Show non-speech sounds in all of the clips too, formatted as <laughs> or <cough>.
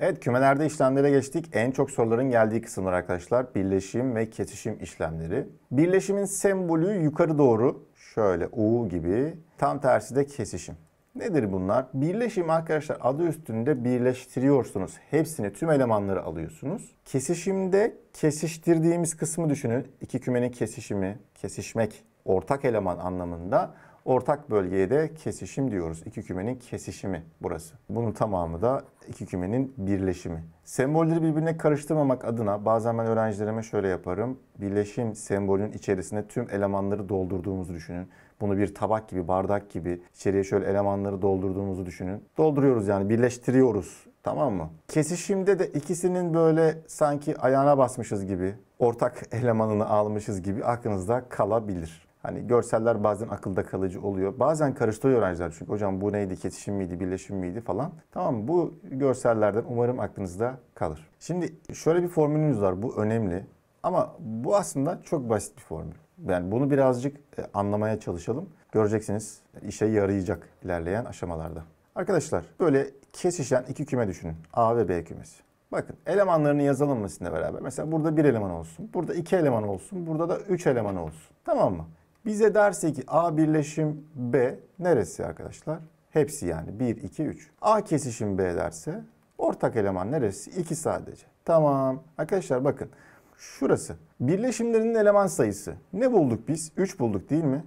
Evet kümelerde işlemlere geçtik. En çok soruların geldiği kısımlar arkadaşlar birleşim ve kesişim işlemleri. Birleşimin sembolü yukarı doğru şöyle U gibi tam tersi de kesişim. Nedir bunlar? Birleşim arkadaşlar adı üstünde birleştiriyorsunuz. Hepsini tüm elemanları alıyorsunuz. Kesişimde kesiştirdiğimiz kısmı düşünün. İki kümenin kesişimi, kesişmek ortak eleman anlamında. Ortak bölgeye de kesişim diyoruz. İki kümenin kesişimi burası. Bunun tamamı da iki kümenin birleşimi. Sembolleri birbirine karıştırmamak adına bazen ben öğrencilerime şöyle yaparım. Birleşim sembolünün içerisine tüm elemanları doldurduğumuzu düşünün. Bunu bir tabak gibi, bardak gibi içeriye şöyle elemanları doldurduğumuzu düşünün. Dolduruyoruz yani birleştiriyoruz. Tamam mı? Kesişimde de ikisinin böyle sanki ayağına basmışız gibi, ortak <laughs> elemanını almışız gibi aklınızda kalabilir. Hani görseller bazen akılda kalıcı oluyor. Bazen karıştırıyor öğrenciler çünkü hocam bu neydi, kesişim miydi, birleşim miydi falan. Tamam bu görsellerden umarım aklınızda kalır. Şimdi şöyle bir formülümüz var bu önemli. Ama bu aslında çok basit bir formül. Yani bunu birazcık e, anlamaya çalışalım. Göreceksiniz işe yarayacak ilerleyen aşamalarda. Arkadaşlar böyle kesişen iki küme düşünün. A ve B kümesi. Bakın elemanlarını yazalım mı sizinle beraber? Mesela burada bir eleman olsun, burada iki eleman olsun, burada da üç eleman olsun. Tamam mı? Bize derse ki A birleşim B neresi arkadaşlar? Hepsi yani 1, 2, 3. A kesişim B derse ortak eleman neresi? 2 sadece. Tamam. Arkadaşlar bakın şurası. Birleşimlerin eleman sayısı. Ne bulduk biz? 3 bulduk değil mi?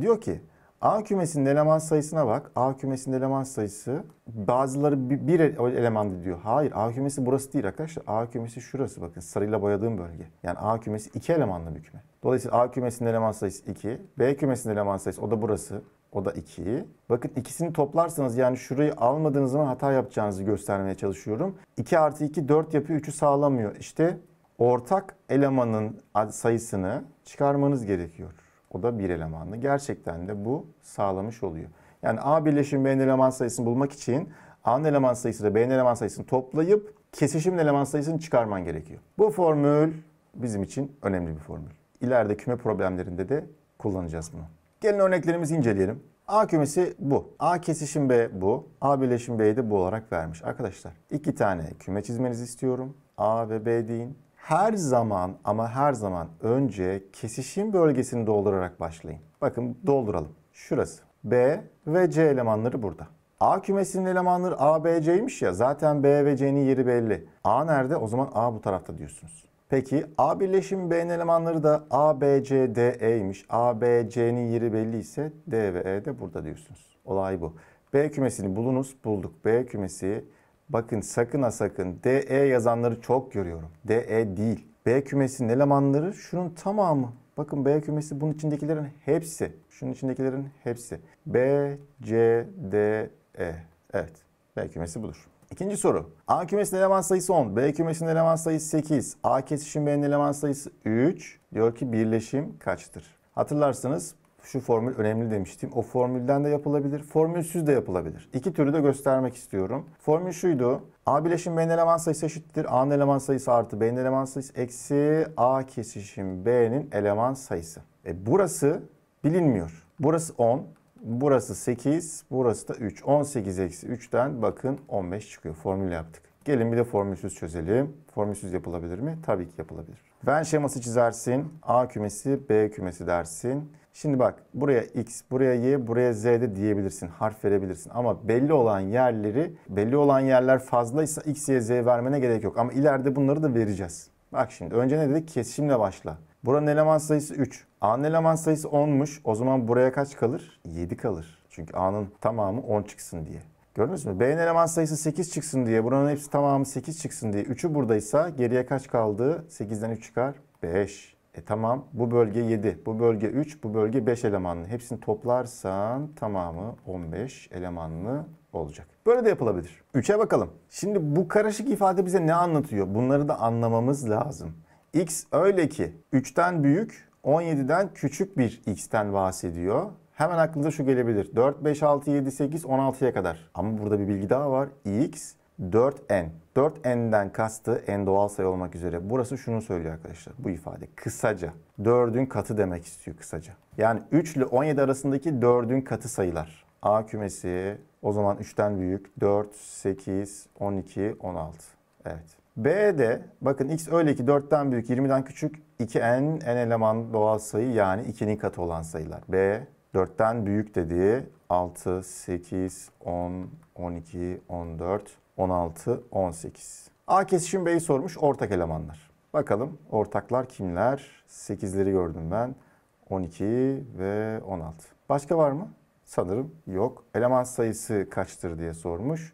Diyor ki A kümesinin eleman sayısına bak. A kümesinin eleman sayısı bazıları bir, e, elemandı diyor. Hayır A kümesi burası değil arkadaşlar. A kümesi şurası bakın sarıyla boyadığım bölge. Yani A kümesi iki elemanlı bir küme. Dolayısıyla A kümesinin eleman sayısı 2. B kümesinin eleman sayısı o da burası. O da 2'yi. Bakın ikisini toplarsanız yani şurayı almadığınız zaman hata yapacağınızı göstermeye çalışıyorum. 2 artı 2 4 yapıyor 3'ü sağlamıyor. İşte ortak elemanın sayısını çıkarmanız gerekiyor. O da bir elemanlı. Gerçekten de bu sağlamış oluyor. Yani A birleşim B'nin eleman sayısını bulmak için A'nın eleman sayısı da B'nin eleman sayısını toplayıp kesişim eleman sayısını çıkarman gerekiyor. Bu formül bizim için önemli bir formül. İleride küme problemlerinde de kullanacağız bunu. Gelin örneklerimizi inceleyelim. A kümesi bu. A kesişim B bu. A birleşim B'yi de bu olarak vermiş. Arkadaşlar iki tane küme çizmenizi istiyorum. A ve B deyin her zaman ama her zaman önce kesişim bölgesini doldurarak başlayın. Bakın dolduralım. Şurası. B ve C elemanları burada. A kümesinin elemanları A, B, C'ymiş ya. Zaten B ve C'nin yeri belli. A nerede? O zaman A bu tarafta diyorsunuz. Peki A birleşim B'nin elemanları da A, B, C, D, E'ymiş. A, B, C'nin yeri belli ise D ve E de burada diyorsunuz. Olay bu. B kümesini bulunuz, bulduk. B kümesi Bakın sakın ha sakın DE yazanları çok görüyorum. DE değil. B kümesinin elemanları şunun tamamı. Bakın B kümesi bunun içindekilerin hepsi. Şunun içindekilerin hepsi. B, C, D, E. Evet. B kümesi budur. İkinci soru. A kümesinin eleman sayısı 10. B kümesinin eleman sayısı 8. A kesişim B'nin eleman sayısı 3. Diyor ki birleşim kaçtır? Hatırlarsınız şu formül önemli demiştim. O formülden de yapılabilir. Formülsüz de yapılabilir. İki türü de göstermek istiyorum. Formül şuydu. A bileşim B'nin eleman sayısı eşittir. A'nın eleman sayısı artı B'nin eleman sayısı eksi A kesişim B'nin eleman sayısı. E burası bilinmiyor. Burası 10, burası 8, burası da 3. 18 eksi 3'ten bakın 15 çıkıyor. Formül yaptık. Gelin bir de formülsüz çözelim. Formülsüz yapılabilir mi? Tabii ki yapılabilir. Venn şeması çizersin. A kümesi, B kümesi dersin. Şimdi bak buraya x, buraya y, buraya z de diyebilirsin. Harf verebilirsin. Ama belli olan yerleri, belli olan yerler fazlaysa x, y, z vermene gerek yok. Ama ileride bunları da vereceğiz. Bak şimdi önce ne dedik? Kesişimle başla. Buranın eleman sayısı 3. A'nın eleman sayısı 10'muş. O zaman buraya kaç kalır? 7 kalır. Çünkü A'nın tamamı 10 çıksın diye. Gördünüz mü? B'nin eleman sayısı 8 çıksın diye, buranın hepsi tamamı 8 çıksın diye. 3'ü buradaysa geriye kaç kaldı? 8'den 3 çıkar. 5. E tamam bu bölge 7, bu bölge 3, bu bölge 5 elemanlı. Hepsini toplarsan tamamı 15 elemanlı olacak. Böyle de yapılabilir. 3'e bakalım. Şimdi bu karışık ifade bize ne anlatıyor? Bunları da anlamamız lazım. X öyle ki 3'ten büyük, 17'den küçük bir x'ten bahsediyor. Hemen aklınıza şu gelebilir. 4, 5, 6, 7, 8, 16'ya kadar. Ama burada bir bilgi daha var. x 4n. 4n'den kastı n doğal sayı olmak üzere. Burası şunu söylüyor arkadaşlar bu ifade. Kısaca 4'ün katı demek istiyor kısaca. Yani 3 ile 17 arasındaki 4'ün katı sayılar. A kümesi o zaman 3'ten büyük. 4, 8, 12, 16. Evet. B'de bakın x öyle ki 4'ten büyük, 20'den küçük 2n, n eleman doğal sayı yani 2'nin katı olan sayılar. B 4'ten büyük dediği 6, 8, 10, 12, 14, 16, 18. A kesişim B'yi sormuş ortak elemanlar. Bakalım ortaklar kimler? 8'leri gördüm ben. 12 ve 16. Başka var mı? Sanırım yok. Eleman sayısı kaçtır diye sormuş.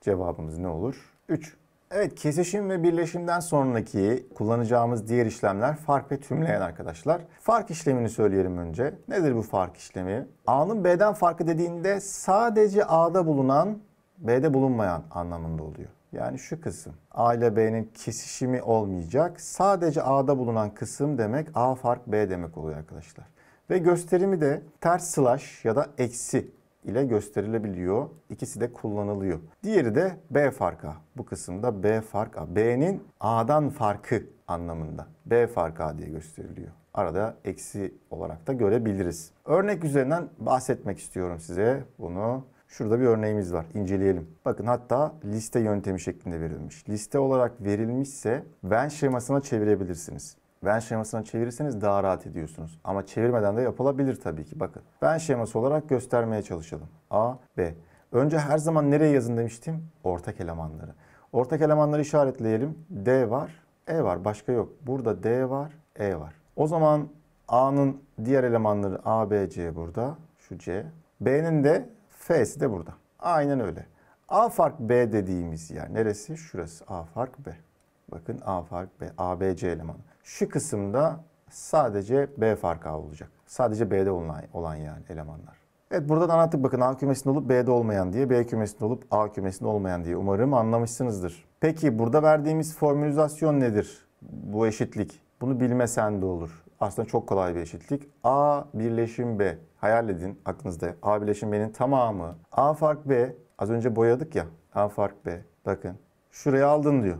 Cevabımız ne olur? 3. Evet kesişim ve birleşimden sonraki kullanacağımız diğer işlemler fark ve tümleyen arkadaşlar. Fark işlemini söyleyelim önce. Nedir bu fark işlemi? A'nın B'den farkı dediğinde sadece A'da bulunan B'de bulunmayan anlamında oluyor. Yani şu kısım. A ile B'nin kesişimi olmayacak. Sadece A'da bulunan kısım demek A fark B demek oluyor arkadaşlar. Ve gösterimi de ters slash ya da eksi ile gösterilebiliyor. İkisi de kullanılıyor. Diğeri de B fark A. Bu kısımda B fark A. B'nin A'dan farkı anlamında. B fark A diye gösteriliyor. Arada eksi olarak da görebiliriz. Örnek üzerinden bahsetmek istiyorum size bunu. Şurada bir örneğimiz var. İnceleyelim. Bakın hatta liste yöntemi şeklinde verilmiş. Liste olarak verilmişse Venn şemasına çevirebilirsiniz. Venn şemasına çevirirseniz daha rahat ediyorsunuz. Ama çevirmeden de yapılabilir tabii ki. Bakın Venn şeması olarak göstermeye çalışalım. A, B. Önce her zaman nereye yazın demiştim? Ortak elemanları. Ortak elemanları işaretleyelim. D var, E var. Başka yok. Burada D var, E var. O zaman A'nın diğer elemanları A, B, C burada. Şu C. B'nin de F'si de burada. Aynen öyle. A fark B dediğimiz yer neresi? Şurası A fark B. Bakın A fark B, A, B, C elemanı. Şu kısımda sadece B fark A olacak. Sadece B'de olan, olan yani elemanlar. Evet burada anlattık bakın A kümesinde olup B'de olmayan diye, B kümesinde olup A kümesinde olmayan diye. Umarım anlamışsınızdır. Peki burada verdiğimiz formülizasyon nedir? Bu eşitlik. Bunu bilmesen de olur aslında çok kolay bir eşitlik. A birleşim B. Hayal edin aklınızda. A birleşim B'nin tamamı. A fark B. Az önce boyadık ya. A fark B. Bakın. Şuraya aldın diyor.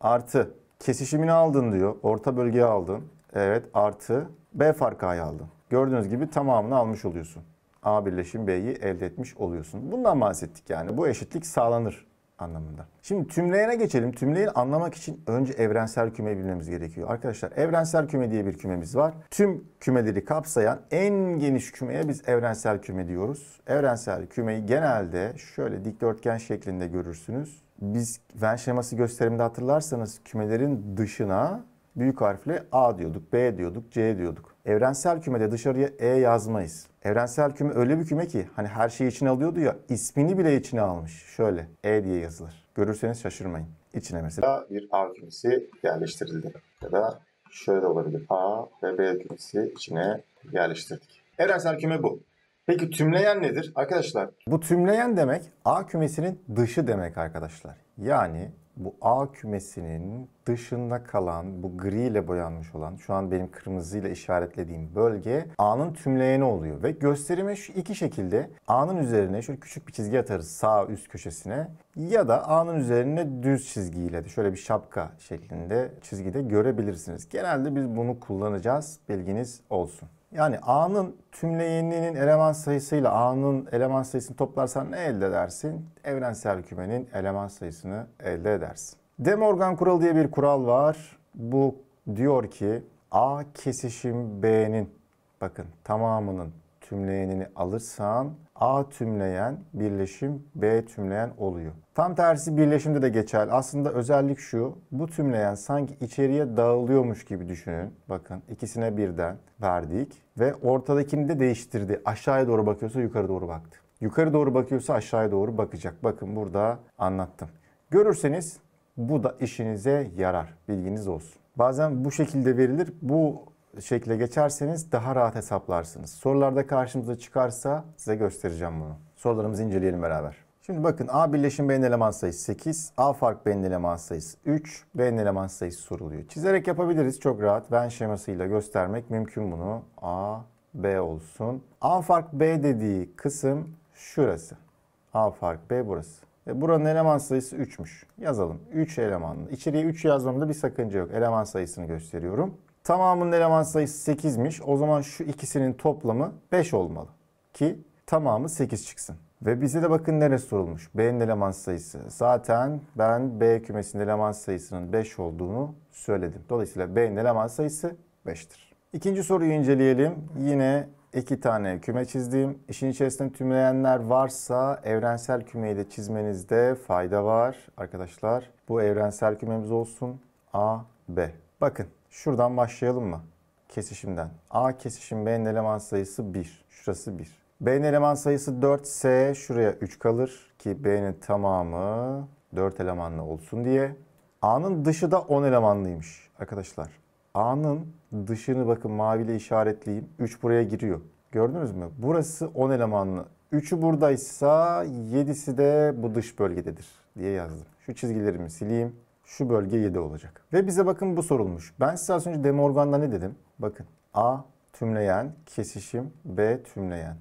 Artı. Kesişimini aldın diyor. Orta bölgeye aldın. Evet artı. B fark A'yı aldın. Gördüğünüz gibi tamamını almış oluyorsun. A birleşim B'yi elde etmiş oluyorsun. Bundan bahsettik yani. Bu eşitlik sağlanır anlamında. Şimdi tümleyene geçelim. Tümleyi anlamak için önce evrensel küme bilmemiz gerekiyor. Arkadaşlar evrensel küme diye bir kümemiz var. Tüm kümeleri kapsayan en geniş kümeye biz evrensel küme diyoruz. Evrensel kümeyi genelde şöyle dikdörtgen şeklinde görürsünüz. Biz Venn şeması gösteriminde hatırlarsanız kümelerin dışına büyük harfle A diyorduk, B diyorduk, C diyorduk evrensel kümede dışarıya E yazmayız. Evrensel küme öyle bir küme ki hani her şeyi içine alıyordu ya ismini bile içine almış. Şöyle E diye yazılır. Görürseniz şaşırmayın. İçine mesela bir A kümesi yerleştirildi. Ya da şöyle olabilir. A ve B kümesi içine yerleştirdik. Evrensel küme bu. Peki tümleyen nedir? Arkadaşlar bu tümleyen demek A kümesinin dışı demek arkadaşlar. Yani bu A kümesinin dışında kalan bu gri ile boyanmış olan şu an benim kırmızıyla işaretlediğim bölge A'nın tümleyeni oluyor ve gösterime şu iki şekilde A'nın üzerine şöyle küçük bir çizgi atarız sağ üst köşesine ya da A'nın üzerine düz çizgiyle de şöyle bir şapka şeklinde çizgide görebilirsiniz. Genelde biz bunu kullanacağız. Bilginiz olsun. Yani A'nın tümleyeninin eleman sayısıyla A'nın eleman sayısını toplarsan ne elde edersin? Evrensel kümenin eleman sayısını elde edersin. De Morgan kuralı diye bir kural var. Bu diyor ki A kesişim B'nin bakın tamamının tümleyenini alırsan A tümleyen birleşim B tümleyen oluyor. Tam tersi birleşimde de geçerli. Aslında özellik şu. Bu tümleyen sanki içeriye dağılıyormuş gibi düşünün. Bakın ikisine birden verdik ve ortadakini de değiştirdi. Aşağıya doğru bakıyorsa yukarı doğru baktı. Yukarı doğru bakıyorsa aşağıya doğru bakacak. Bakın burada anlattım. Görürseniz bu da işinize yarar. Bilginiz olsun. Bazen bu şekilde verilir. Bu şekle geçerseniz daha rahat hesaplarsınız. Sorularda karşımıza çıkarsa size göstereceğim bunu. Sorularımızı inceleyelim beraber. Şimdi bakın A birleşim B'nin eleman sayısı 8, A fark B'nin eleman sayısı 3, B'nin eleman sayısı soruluyor. Çizerek yapabiliriz çok rahat. Ben şemasıyla göstermek mümkün bunu. A, B olsun. A fark B dediği kısım şurası. A fark B burası. E buranın eleman sayısı 3'müş. Yazalım. 3 eleman. İçeriye 3 yazmamda bir sakınca yok. Eleman sayısını gösteriyorum. Tamamının eleman sayısı 8'miş. O zaman şu ikisinin toplamı 5 olmalı. Ki tamamı 8 çıksın. Ve bize de bakın neresi sorulmuş. B'nin eleman sayısı. Zaten ben B kümesinin eleman sayısının 5 olduğunu söyledim. Dolayısıyla B'nin eleman sayısı 5'tir. İkinci soruyu inceleyelim. Yine iki tane küme çizdim. İşin içerisinde tümleyenler varsa evrensel kümeyi de çizmenizde fayda var. Arkadaşlar bu evrensel kümemiz olsun. A, B. Bakın Şuradan başlayalım mı? Kesişimden. A kesişim B'nin eleman sayısı 1. Şurası 1. B'nin eleman sayısı 4 S şuraya 3 kalır ki B'nin tamamı 4 elemanlı olsun diye. A'nın dışı da 10 elemanlıymış arkadaşlar. A'nın dışını bakın maviyle işaretleyeyim. 3 buraya giriyor. Gördünüz mü? Burası 10 elemanlı. 3'ü buradaysa 7'si de bu dış bölgededir diye yazdım. Şu çizgilerimi sileyim şu bölge 7 olacak. Ve bize bakın bu sorulmuş. Ben size az önce demorganda ne dedim? Bakın A tümleyen kesişim B tümleyen.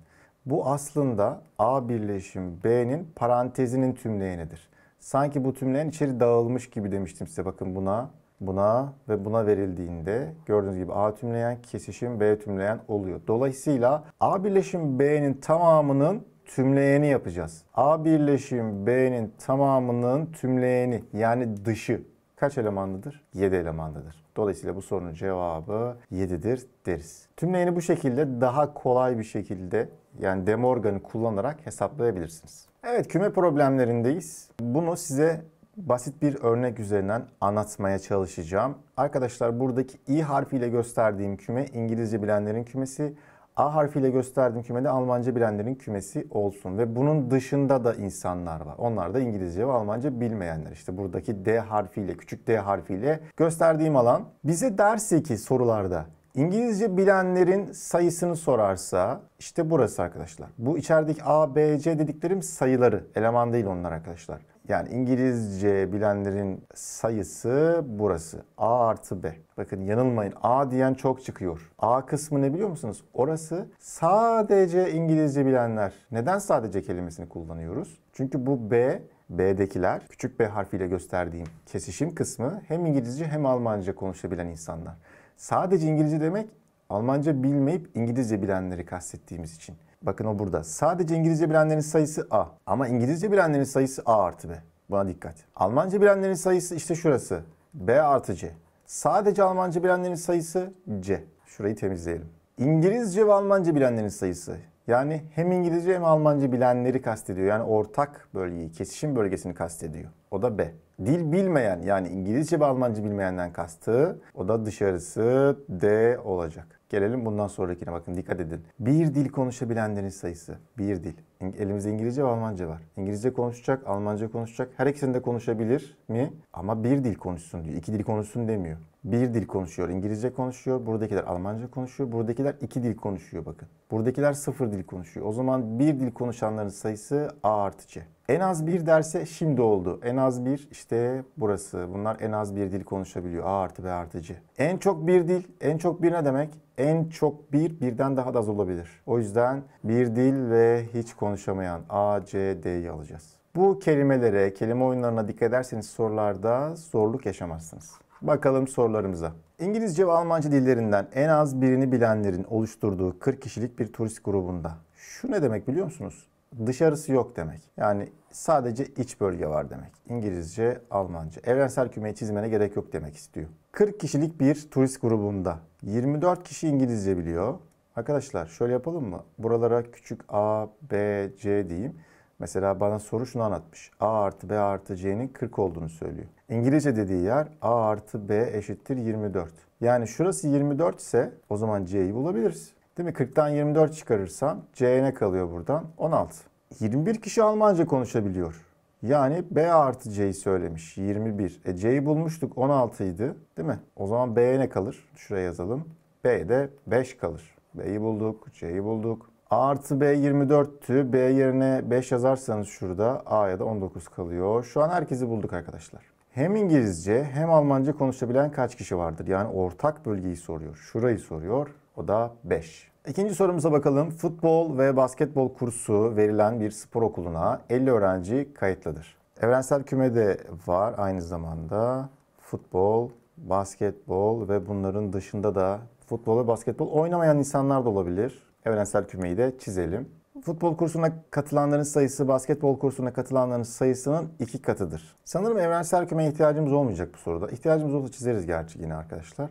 Bu aslında A birleşim B'nin parantezinin tümleyenidir. Sanki bu tümleyen içeri dağılmış gibi demiştim size. Bakın buna buna ve buna verildiğinde gördüğünüz gibi A tümleyen kesişim B tümleyen oluyor. Dolayısıyla A birleşim B'nin tamamının tümleyeni yapacağız. A birleşim B'nin tamamının tümleyeni yani dışı kaç elemanlıdır? 7 elemanlıdır. Dolayısıyla bu sorunun cevabı 7'dir deriz. Tümleyeni bu şekilde daha kolay bir şekilde yani demorganı kullanarak hesaplayabilirsiniz. Evet küme problemlerindeyiz. Bunu size basit bir örnek üzerinden anlatmaya çalışacağım. Arkadaşlar buradaki i harfiyle gösterdiğim küme İngilizce bilenlerin kümesi, a harfiyle gösterdiğim küme de Almanca bilenlerin kümesi olsun. Ve bunun dışında da insanlar var. Onlar da İngilizce ve Almanca bilmeyenler. İşte buradaki d harfiyle, küçük d harfiyle gösterdiğim alan. Bize derse ki sorularda İngilizce bilenlerin sayısını sorarsa işte burası arkadaşlar. Bu içerideki A, B, C dediklerim sayıları. Eleman değil onlar arkadaşlar. Yani İngilizce bilenlerin sayısı burası. A artı B. Bakın yanılmayın. A diyen çok çıkıyor. A kısmı ne biliyor musunuz? Orası sadece İngilizce bilenler. Neden sadece kelimesini kullanıyoruz? Çünkü bu B B'dekiler küçük B harfiyle gösterdiğim kesişim kısmı hem İngilizce hem Almanca konuşabilen insanlar. Sadece İngilizce demek Almanca bilmeyip İngilizce bilenleri kastettiğimiz için. Bakın o burada. Sadece İngilizce bilenlerin sayısı A. Ama İngilizce bilenlerin sayısı A artı B. Buna dikkat. Almanca bilenlerin sayısı işte şurası. B artı C. Sadece Almanca bilenlerin sayısı C. Şurayı temizleyelim. İngilizce ve Almanca bilenlerin sayısı. Yani hem İngilizce hem Almanca bilenleri kastediyor. Yani ortak bölgeyi, kesişim bölgesini kastediyor. O da B. Dil bilmeyen yani İngilizce ve Almanca bilmeyenden kastı o da dışarısı D olacak. Gelelim bundan sonrakine bakın dikkat edin. Bir dil konuşabilenlerin sayısı. Bir dil. Elimizde İngilizce ve Almanca var. İngilizce konuşacak, Almanca konuşacak. Her ikisini de konuşabilir mi? Ama bir dil konuşsun diyor. İki dil konuşsun demiyor. Bir dil konuşuyor. İngilizce konuşuyor. Buradakiler Almanca konuşuyor. Buradakiler iki dil konuşuyor bakın. Buradakiler sıfır dil konuşuyor. O zaman bir dil konuşanların sayısı A artı C. En az bir derse şimdi oldu. En az bir işte burası. Bunlar en az bir dil konuşabiliyor. A artı B artı C. En çok bir dil. En çok bir ne demek? En çok bir birden daha da az olabilir. O yüzden bir dil ve hiç konuş tanışamayan A, C, D'yi alacağız. Bu kelimelere, kelime oyunlarına dikkat ederseniz sorularda zorluk yaşamazsınız. Bakalım sorularımıza. İngilizce ve Almanca dillerinden en az birini bilenlerin oluşturduğu 40 kişilik bir turist grubunda. Şu ne demek biliyor musunuz? Dışarısı yok demek. Yani sadece iç bölge var demek. İngilizce, Almanca. Evrensel kümeyi çizmene gerek yok demek istiyor. 40 kişilik bir turist grubunda 24 kişi İngilizce biliyor, Arkadaşlar şöyle yapalım mı? Buralara küçük a, b, c diyeyim. Mesela bana soru şunu anlatmış. A artı B artı C'nin 40 olduğunu söylüyor. İngilizce dediği yer A artı B eşittir 24. Yani şurası 24 ise o zaman C'yi bulabiliriz. Değil mi? 40'tan 24 çıkarırsam C ne kalıyor buradan? 16. 21 kişi Almanca konuşabiliyor. Yani B artı C'yi söylemiş. 21. E C'yi bulmuştuk 16 idi. Değil mi? O zaman B'ye ne kalır? Şuraya yazalım. B de 5 kalır. B'yi bulduk, C'yi bulduk. A artı B 24'tü. B yerine 5 yazarsanız şurada A ya da 19 kalıyor. Şu an herkesi bulduk arkadaşlar. Hem İngilizce hem Almanca konuşabilen kaç kişi vardır? Yani ortak bölgeyi soruyor. Şurayı soruyor. O da 5. İkinci sorumuza bakalım. Futbol ve basketbol kursu verilen bir spor okuluna 50 öğrenci kayıtlıdır. Evrensel kümede var aynı zamanda. Futbol, basketbol ve bunların dışında da Futbol ve basketbol oynamayan insanlar da olabilir. Evrensel kümeyi de çizelim. Futbol kursuna katılanların sayısı basketbol kursuna katılanların sayısının iki katıdır. Sanırım evrensel kümeye ihtiyacımız olmayacak bu soruda. İhtiyacımız olsa çizeriz gerçi yine arkadaşlar.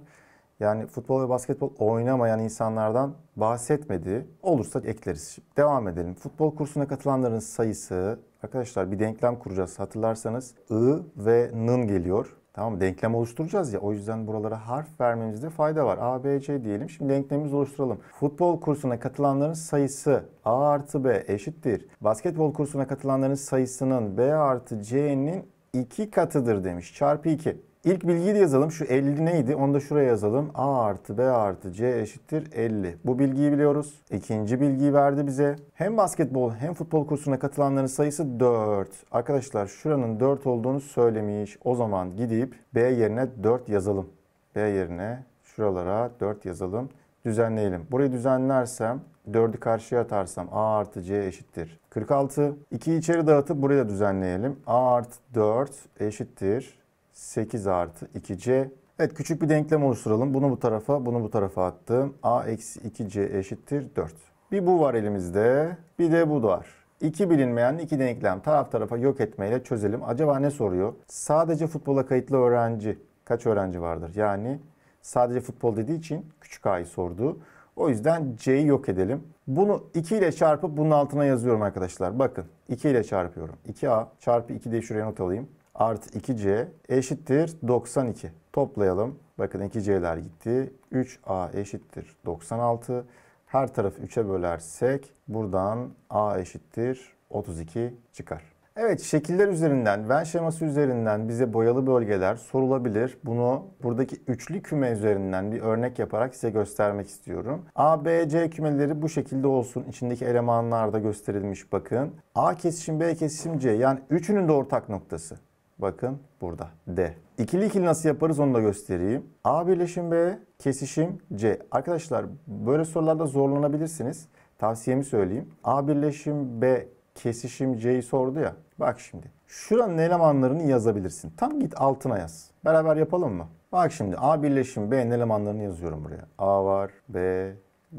Yani futbol ve basketbol oynamayan insanlardan bahsetmedi. Olursa ekleriz. Şimdi devam edelim. Futbol kursuna katılanların sayısı arkadaşlar bir denklem kuracağız hatırlarsanız. I ve nın geliyor. Tamam Denklem oluşturacağız ya o yüzden buralara harf vermemizde fayda var. A, B, C diyelim. Şimdi denklemimizi oluşturalım. Futbol kursuna katılanların sayısı A artı B eşittir. Basketbol kursuna katılanların sayısının B artı C'nin 2 katıdır demiş. Çarpı 2. İlk bilgiyi de yazalım. Şu 50 neydi? Onu da şuraya yazalım. A artı B artı C eşittir 50. Bu bilgiyi biliyoruz. İkinci bilgiyi verdi bize. Hem basketbol hem futbol kursuna katılanların sayısı 4. Arkadaşlar şuranın 4 olduğunu söylemiş. O zaman gidip B yerine 4 yazalım. B yerine şuralara 4 yazalım. Düzenleyelim. Burayı düzenlersem 4'ü karşıya atarsam A artı C eşittir. 46. 2'yi içeri dağıtıp burayı da düzenleyelim. A artı 4 eşittir. 8 artı 2c. Evet küçük bir denklem oluşturalım. Bunu bu tarafa, bunu bu tarafa attım. a eksi 2c eşittir 4. Bir bu var elimizde, bir de bu da var. İki bilinmeyen iki denklem taraf tarafa yok etmeyle çözelim. Acaba ne soruyor? Sadece futbola kayıtlı öğrenci kaç öğrenci vardır? Yani sadece futbol dediği için küçük a'yı sordu. O yüzden c'yi yok edelim. Bunu 2 ile çarpıp bunun altına yazıyorum arkadaşlar. Bakın 2 ile çarpıyorum. 2a çarpı 2 diye şuraya not alayım artı 2C eşittir 92. Toplayalım. Bakın 2C'ler gitti. 3A eşittir 96. Her tarafı 3'e bölersek buradan A eşittir 32 çıkar. Evet şekiller üzerinden, Venn şeması üzerinden bize boyalı bölgeler sorulabilir. Bunu buradaki üçlü küme üzerinden bir örnek yaparak size göstermek istiyorum. A, B, C kümeleri bu şekilde olsun. İçindeki elemanlar da gösterilmiş bakın. A kesişim B kesişim C yani üçünün de ortak noktası. Bakın burada D. İkili ikili nasıl yaparız onu da göstereyim. A birleşim B, kesişim C. Arkadaşlar böyle sorularda zorlanabilirsiniz. Tavsiyemi söyleyeyim. A birleşim B, kesişim C'yi sordu ya. Bak şimdi. Şuranın elemanlarını yazabilirsin. Tam git altına yaz. Beraber yapalım mı? Bak şimdi A birleşim B elemanlarını yazıyorum buraya. A var, B,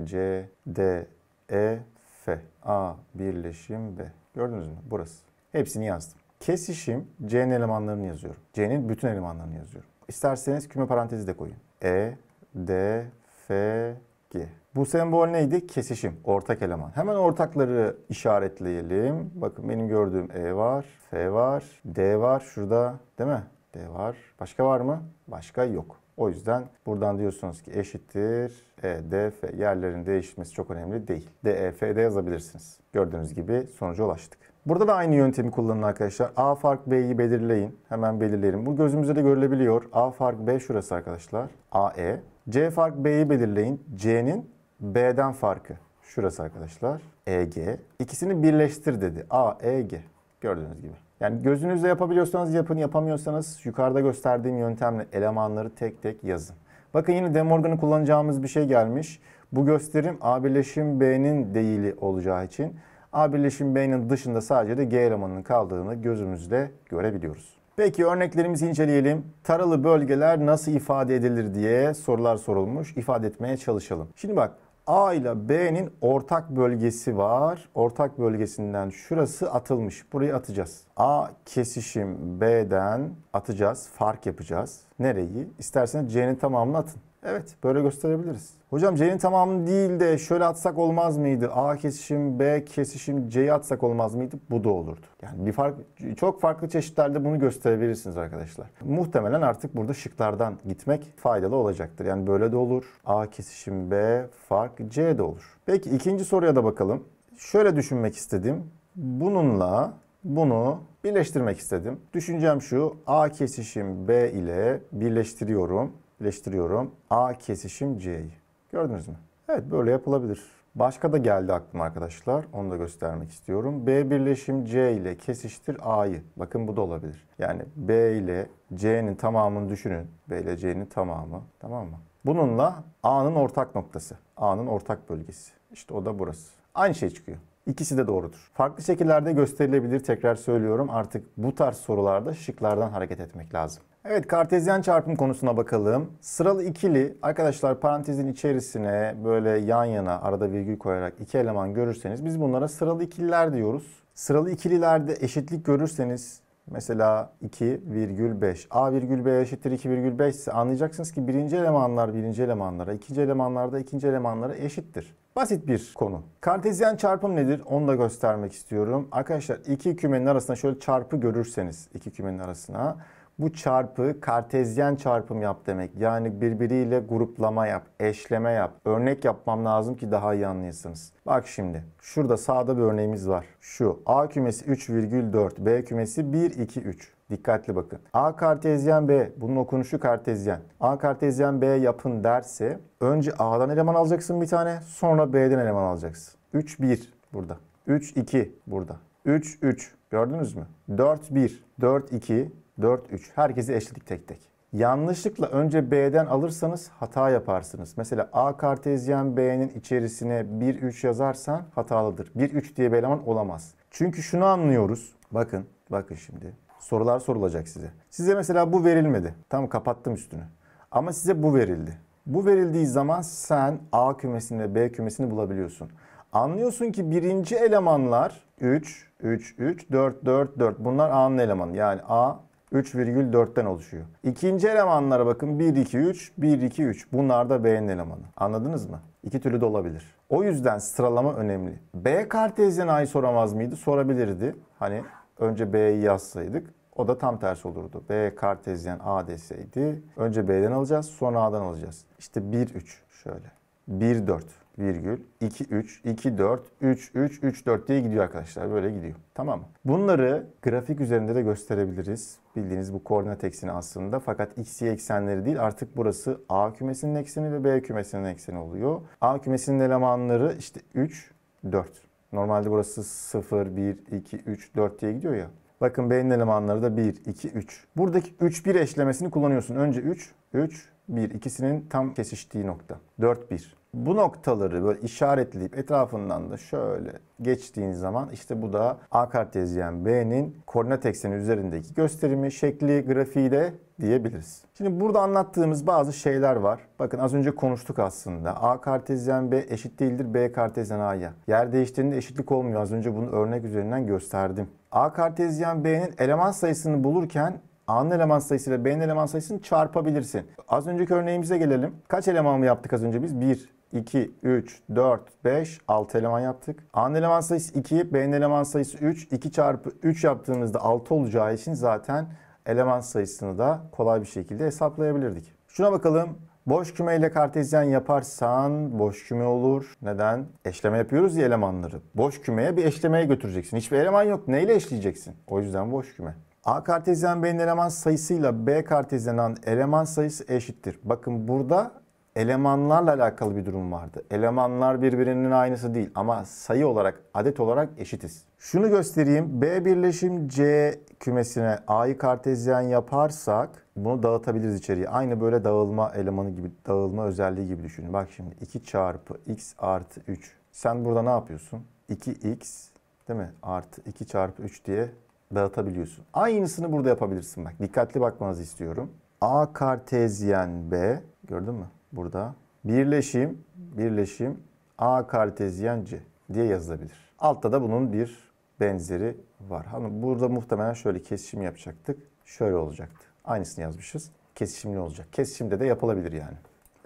C, D, E, F. A birleşim B. Gördünüz mü? Burası. Hepsini yazdım. Kesişim C'nin elemanlarını yazıyorum. C'nin bütün elemanlarını yazıyorum. İsterseniz küme parantezi de koyun. E, D, F, G. Bu sembol neydi? Kesişim, ortak eleman. Hemen ortakları işaretleyelim. Bakın benim gördüğüm E var, F var, D var şurada değil mi? D var. Başka var mı? Başka yok. O yüzden buradan diyorsunuz ki eşittir E, D, F. Yerlerin değişmesi çok önemli değil. D, E, F, D yazabilirsiniz. Gördüğünüz gibi sonuca ulaştık. Burada da aynı yöntemi kullanın arkadaşlar. A fark B'yi belirleyin. Hemen belirleyelim. Bu gözümüzde de görülebiliyor. A fark B şurası arkadaşlar. AE. C fark B'yi belirleyin. C'nin B'den farkı. Şurası arkadaşlar. EG. İkisini birleştir dedi. AEG. Gördüğünüz gibi. Yani gözünüzle yapabiliyorsanız yapın, yapamıyorsanız yukarıda gösterdiğim yöntemle elemanları tek tek yazın. Bakın yine De Morgan'ı kullanacağımız bir şey gelmiş. Bu gösterim A birleşim B'nin değili olacağı için A birleşim B'nin dışında sadece de G elemanının kaldığını gözümüzde görebiliyoruz. Peki örneklerimizi inceleyelim. Taralı bölgeler nasıl ifade edilir diye sorular sorulmuş. İfade etmeye çalışalım. Şimdi bak A ile B'nin ortak bölgesi var. Ortak bölgesinden şurası atılmış. Burayı atacağız. A kesişim B'den atacağız. Fark yapacağız. Nereyi? İsterseniz C'nin tamamını atın. Evet böyle gösterebiliriz. Hocam C'nin tamamı değil de şöyle atsak olmaz mıydı? A kesişim, B kesişim, C'yi atsak olmaz mıydı? Bu da olurdu. Yani bir fark, çok farklı çeşitlerde bunu gösterebilirsiniz arkadaşlar. Muhtemelen artık burada şıklardan gitmek faydalı olacaktır. Yani böyle de olur. A kesişim B, fark C de olur. Peki ikinci soruya da bakalım. Şöyle düşünmek istedim. Bununla bunu birleştirmek istedim. Düşüncem şu. A kesişim B ile birleştiriyorum birleştiriyorum. A kesişim C'yi. Gördünüz mü? Evet böyle yapılabilir. Başka da geldi aklıma arkadaşlar. Onu da göstermek istiyorum. B birleşim C ile kesiştir A'yı. Bakın bu da olabilir. Yani B ile C'nin tamamını düşünün. B ile C'nin tamamı. Tamam mı? Bununla A'nın ortak noktası. A'nın ortak bölgesi. İşte o da burası. Aynı şey çıkıyor. İkisi de doğrudur. Farklı şekillerde gösterilebilir. Tekrar söylüyorum artık bu tarz sorularda şıklardan hareket etmek lazım. Evet kartezyen çarpım konusuna bakalım. Sıralı ikili arkadaşlar parantezin içerisine böyle yan yana arada virgül koyarak iki eleman görürseniz biz bunlara sıralı ikililer diyoruz. Sıralı ikililerde eşitlik görürseniz mesela 2,5 a virgül b eşittir 2,5 ise anlayacaksınız ki birinci elemanlar birinci elemanlara, ikinci elemanlar da ikinci elemanlara eşittir. Basit bir konu. Kartezyen çarpım nedir? Onu da göstermek istiyorum. Arkadaşlar iki kümenin arasına şöyle çarpı görürseniz iki kümenin arasına bu çarpı kartezyen çarpım yap demek. Yani birbiriyle gruplama yap, eşleme yap. Örnek yapmam lazım ki daha iyi anlayasınız. Bak şimdi şurada sağda bir örneğimiz var. Şu A kümesi 3,4, B kümesi 1, 2, 3. Dikkatli bakın. A kartezyen B. Bunun okunuşu kartezyen. A kartezyen B yapın derse önce A'dan eleman alacaksın bir tane sonra B'den eleman alacaksın. 3, 1 burada. 3, 2 burada. 3, 3. Gördünüz mü? 4, 1. 4, 2. 4, 3. Herkesi eşledik tek tek. Yanlışlıkla önce B'den alırsanız hata yaparsınız. Mesela A kartezyen B'nin içerisine 1, 3 yazarsan hatalıdır. 1, 3 diye bir eleman olamaz. Çünkü şunu anlıyoruz. Bakın, bakın şimdi. Sorular sorulacak size. Size mesela bu verilmedi. Tam kapattım üstünü. Ama size bu verildi. Bu verildiği zaman sen A kümesini ve B kümesini bulabiliyorsun. Anlıyorsun ki birinci elemanlar 3, 3, 3, 4, 4, 4. Bunlar A'nın elemanı. Yani A 3,4'ten oluşuyor. İkinci elemanlara bakın 1, 2, 3, 1, 2, 3. Bunlar da B'nin elemanı. Anladınız mı? İki türlü de olabilir. O yüzden sıralama önemli. B kartezyen A'yı soramaz mıydı? Sorabilirdi. Hani önce B'yi yazsaydık o da tam tersi olurdu. B kartezyen A deseydi önce B'den alacağız sonra A'dan alacağız. İşte 1, 3 şöyle. 1, 4 virgül 2 3 2 4 3 3 3 4 diye gidiyor arkadaşlar. Böyle gidiyor. Tamam mı? Bunları grafik üzerinde de gösterebiliriz. Bildiğiniz bu koordinat ekseni aslında. Fakat x y eksenleri değil artık burası a kümesinin ekseni ve b kümesinin ekseni oluyor. A kümesinin elemanları işte 3 4. Normalde burası 0 1 2 3 4 diye gidiyor ya. Bakın B'nin elemanları da 1, 2, 3. Buradaki 3, 1 eşlemesini kullanıyorsun. Önce 3, 3, 1. ikisinin tam kesiştiği nokta. 4, 1 bu noktaları böyle işaretleyip etrafından da şöyle geçtiğiniz zaman işte bu da A kartezyen B'nin koordinat ekseni üzerindeki gösterimi, şekli, grafiği de diyebiliriz. Şimdi burada anlattığımız bazı şeyler var. Bakın az önce konuştuk aslında. A kartezyen B eşit değildir B kartezyen A'ya. Yer değiştirdiğinde eşitlik olmuyor. Az önce bunun örnek üzerinden gösterdim. A kartezyen B'nin eleman sayısını bulurken A'nın eleman sayısı ve B'nin eleman sayısını çarpabilirsin. Az önceki örneğimize gelelim. Kaç eleman mı yaptık az önce biz? 1. 2, 3, 4, 5, 6 eleman yaptık. A'nın eleman sayısı 2, B'nin eleman sayısı 3. 2 çarpı 3 yaptığımızda 6 olacağı için zaten eleman sayısını da kolay bir şekilde hesaplayabilirdik. Şuna bakalım. Boş küme ile kartezyen yaparsan boş küme olur. Neden? Eşleme yapıyoruz ya elemanları. Boş kümeye bir eşlemeye götüreceksin. Hiçbir eleman yok. Neyle eşleyeceksin? O yüzden boş küme. A kartezyen B'nin eleman sayısıyla B kartezyen eleman sayısı eşittir. Bakın burada elemanlarla alakalı bir durum vardı. Elemanlar birbirinin aynısı değil ama sayı olarak, adet olarak eşitiz. Şunu göstereyim. B birleşim C kümesine A'yı kartezyen yaparsak bunu dağıtabiliriz içeriye. Aynı böyle dağılma elemanı gibi, dağılma özelliği gibi düşünün. Bak şimdi 2 çarpı x artı 3. Sen burada ne yapıyorsun? 2x değil mi? Artı 2 çarpı 3 diye dağıtabiliyorsun. Aynısını burada yapabilirsin bak. Dikkatli bakmanızı istiyorum. A kartezyen B gördün mü? burada. Birleşim, birleşim A kartezyen C diye yazılabilir. Altta da bunun bir benzeri var. Hanım burada muhtemelen şöyle kesişim yapacaktık. Şöyle olacaktı. Aynısını yazmışız. Kesişimli olacak. Kesişimde de yapılabilir yani.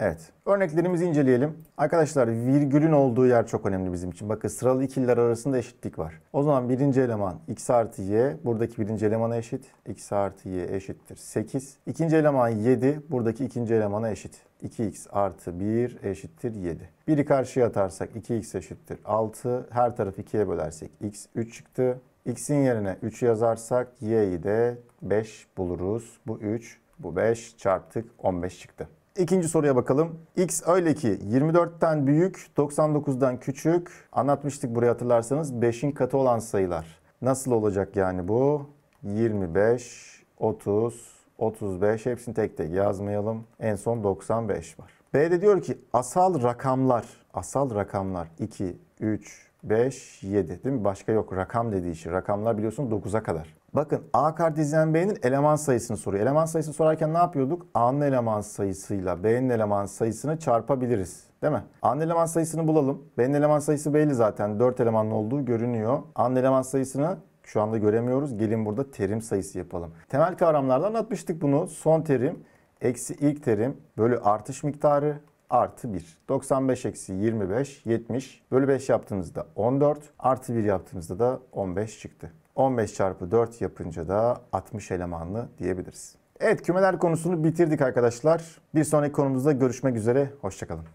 Evet. Örneklerimizi inceleyelim. Arkadaşlar virgülün olduğu yer çok önemli bizim için. Bakın sıralı ikililer arasında eşitlik var. O zaman birinci eleman x artı y buradaki birinci elemana eşit. x artı y eşittir 8. İkinci eleman 7 buradaki ikinci elemana eşit. 2x artı 1 eşittir 7. 1'i karşıya atarsak 2x eşittir 6. Her tarafı 2'ye bölersek x 3 çıktı. x'in yerine 3 yazarsak y'yi de 5 buluruz. Bu 3, bu 5 çarptık 15 çıktı. İkinci soruya bakalım. X öyle ki 24'ten büyük, 99'dan küçük. Anlatmıştık buraya hatırlarsanız 5'in katı olan sayılar. Nasıl olacak yani bu? 25, 30, 35 hepsini tek tek yazmayalım. En son 95 var. B de diyor ki asal rakamlar, asal rakamlar 2, 3, 5, 7 değil mi? Başka yok rakam dediği için. Şey. Rakamlar biliyorsun 9'a kadar. Bakın A kar dizilen B'nin eleman sayısını soruyor. Eleman sayısını sorarken ne yapıyorduk? A'nın eleman sayısıyla B'nin eleman sayısını çarpabiliriz. Değil mi? A'nın eleman sayısını bulalım. B'nin eleman sayısı belli zaten. 4 elemanlı olduğu görünüyor. A'nın eleman sayısını şu anda göremiyoruz. Gelin burada terim sayısı yapalım. Temel kavramlardan atmıştık bunu. Son terim, eksi ilk terim, bölü artış miktarı, artı 1. 95 eksi 25, 70. Bölü 5 yaptığımızda 14. Artı 1 yaptığımızda da 15 çıktı. 15 çarpı 4 yapınca da 60 elemanlı diyebiliriz. Evet kümeler konusunu bitirdik arkadaşlar. Bir sonraki konumuzda görüşmek üzere. Hoşçakalın.